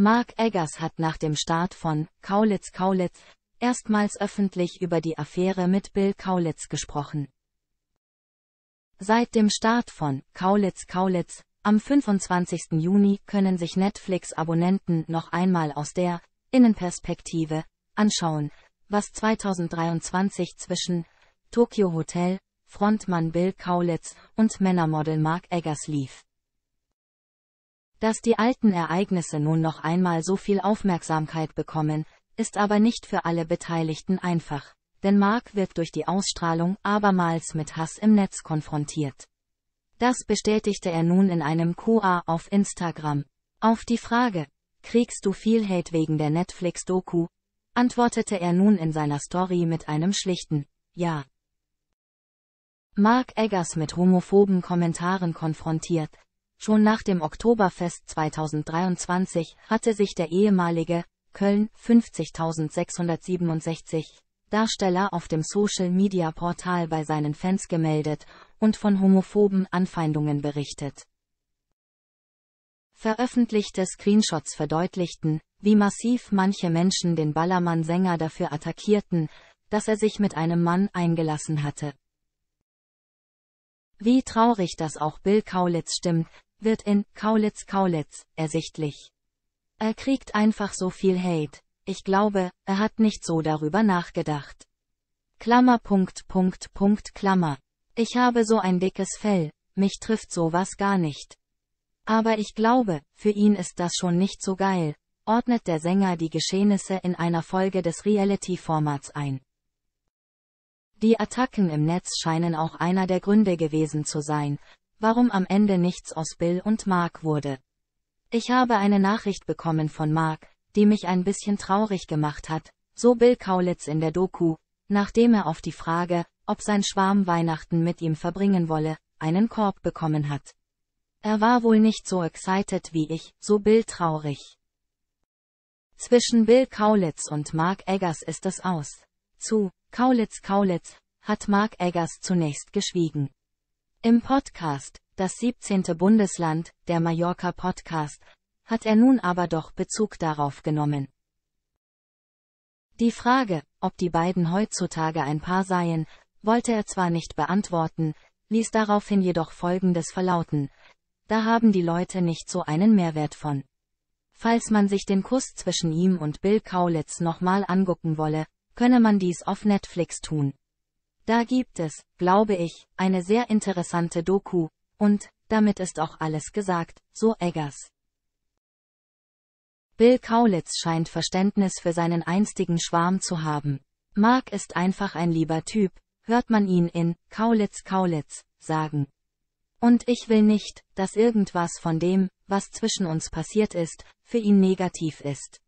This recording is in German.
Mark Eggers hat nach dem Start von Kaulitz Kaulitz erstmals öffentlich über die Affäre mit Bill Kaulitz gesprochen. Seit dem Start von Kaulitz Kaulitz am 25. Juni können sich Netflix-Abonnenten noch einmal aus der Innenperspektive anschauen, was 2023 zwischen Tokyo Hotel, Frontmann Bill Kaulitz und Männermodel Mark Eggers lief. Dass die alten Ereignisse nun noch einmal so viel Aufmerksamkeit bekommen, ist aber nicht für alle Beteiligten einfach, denn Mark wird durch die Ausstrahlung abermals mit Hass im Netz konfrontiert. Das bestätigte er nun in einem QA auf Instagram. Auf die Frage, kriegst du viel Hate wegen der Netflix-Doku, antwortete er nun in seiner Story mit einem schlichten Ja. Mark Eggers mit homophoben Kommentaren konfrontiert, Schon nach dem Oktoberfest 2023 hatte sich der ehemalige Köln 50667 Darsteller auf dem Social-Media-Portal bei seinen Fans gemeldet und von homophoben Anfeindungen berichtet. Veröffentlichte Screenshots verdeutlichten, wie massiv manche Menschen den Ballermann-Sänger dafür attackierten, dass er sich mit einem Mann eingelassen hatte. Wie traurig, das auch Bill Kaulitz stimmt, wird in Kaulitz Kaulitz ersichtlich. Er kriegt einfach so viel Hate. Ich glaube, er hat nicht so darüber nachgedacht. Klammer Punkt Punkt Punkt Klammer. Ich habe so ein dickes Fell, mich trifft sowas gar nicht. Aber ich glaube, für ihn ist das schon nicht so geil, ordnet der Sänger die Geschehnisse in einer Folge des Reality-Formats ein. Die Attacken im Netz scheinen auch einer der Gründe gewesen zu sein, warum am Ende nichts aus Bill und Mark wurde. Ich habe eine Nachricht bekommen von Mark, die mich ein bisschen traurig gemacht hat, so Bill Kaulitz in der Doku, nachdem er auf die Frage, ob sein Schwarm Weihnachten mit ihm verbringen wolle, einen Korb bekommen hat. Er war wohl nicht so excited wie ich, so Bill traurig. Zwischen Bill Kaulitz und Mark Eggers ist es aus. Zu Kaulitz Kaulitz hat Mark Eggers zunächst geschwiegen. Im Podcast, das 17. Bundesland, der Mallorca Podcast, hat er nun aber doch Bezug darauf genommen. Die Frage, ob die beiden heutzutage ein Paar seien, wollte er zwar nicht beantworten, ließ daraufhin jedoch Folgendes verlauten. Da haben die Leute nicht so einen Mehrwert von. Falls man sich den Kuss zwischen ihm und Bill Kaulitz nochmal angucken wolle, könne man dies auf Netflix tun. Da gibt es, glaube ich, eine sehr interessante Doku, und, damit ist auch alles gesagt, so Eggers. Bill Kaulitz scheint Verständnis für seinen einstigen Schwarm zu haben. Mark ist einfach ein lieber Typ, hört man ihn in Kaulitz Kaulitz sagen. Und ich will nicht, dass irgendwas von dem, was zwischen uns passiert ist, für ihn negativ ist.